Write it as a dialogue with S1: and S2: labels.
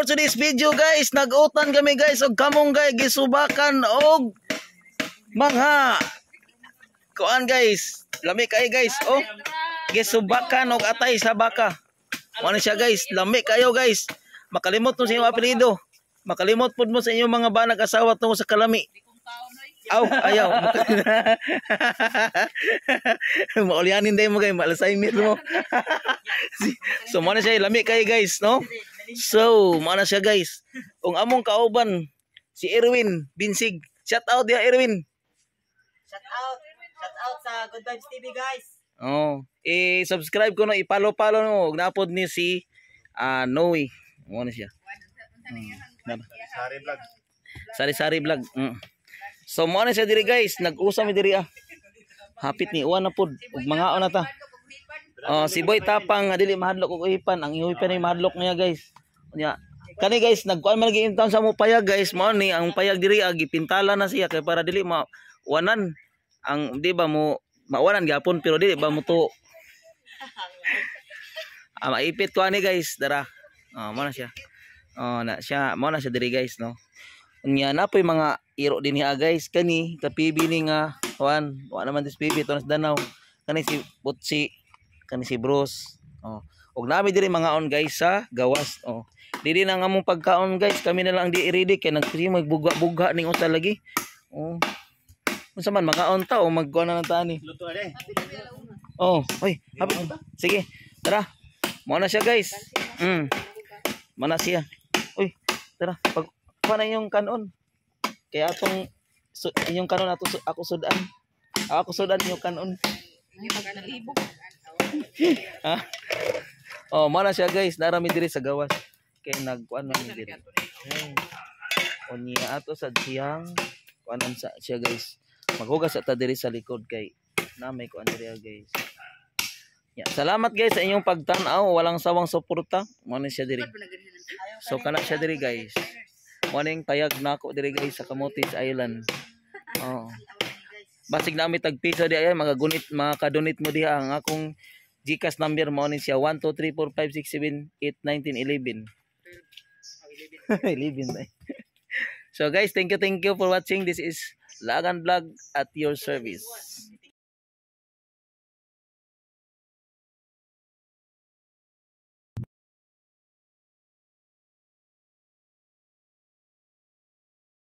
S1: for today's video guys nagutan kami guys og kamong guys gisubakan og mga kuan guys lami kay guys oh gisubakan og atay sa baka ano siya guys lami kayo guys makalimot mo sa inyong apelido makalimot pod mo sa inyong mga banag asawa tungo sa kalami Aw, ayaw. Maulianin day mo kayo. Malasay mo. so, muna siya. Lami kayo guys, no? So, mana siya guys. Kung among kauban, si Erwin Binsig. Shout out ya Erwin. Shout out. Shout out sa Good Vibes TV guys. Oh, i-subscribe ko no, i-follow-follow no. Gnapod ni si uh, Noe. Mo na siya. Hmm, Sari vlog. Sari-sari vlog. Hmm. So mo siya diri guys, nag-usa mi diri ah. Hapit ni uwan na pod, mga na ta. Oh, si Boy Tapang dili mahadlok og ipan. Ang ipan ay mahadlok niya guys. Nya. Kani guys, nagkuan man lagi sa mo payag guys. Mao ni ang payag diri ah, gipintala na siya kay para dili ma wanan ang di ba mo mawanan gapon pero dili ba mo to ah, ipit ko ani guys dara oh, ah, mo na siya oh na siya mo na siya diri guys no unya na poy mga iro din niya guys kani tapi ni nga wan wa naman this pibi to danaw kani si Butsi kami si Bruce. Oh. Og nami diri mga on guys sa gawas. Oh. Diri na nga mong pagkaon guys, kami na lang di ready kay nagkri magbuga-buga ning usa lagi. Oh. Unsa man mangaon ta o magkuan na tani. Luto ali. Eh. Oh, oy, Sige. Tara. Mo na siya guys. Mm. Mana siya. Uy, tara. Pag na yung kanon. Kaya atong so, yung kanon ato ako sudan. Ako sudan yung kanon. Ay, pag nalibog ha? Ah. Oh, mana siya guys, narami diri sa gawas. Kay nagkuan man ni diri. Unya ato sa siyang kuanan sa siya guys. Maghugas ata diri sa likod kay na may kuan diri ah, guys. Ya, Salamat guys sa inyong pagtan-aw, walang sawang suporta. Muna siya diri. So kana siya diri guys. Morning tayag nako diri guys sa Camotes Island. Oh. Basig na mi tagpisa di ay mga gunit mga mo diha ang akong Gcash number mo ni siya 1 2 3 4 5 6 7 8 19 11. 11 so guys, thank you thank you for watching. This is Lagan Vlog at your service.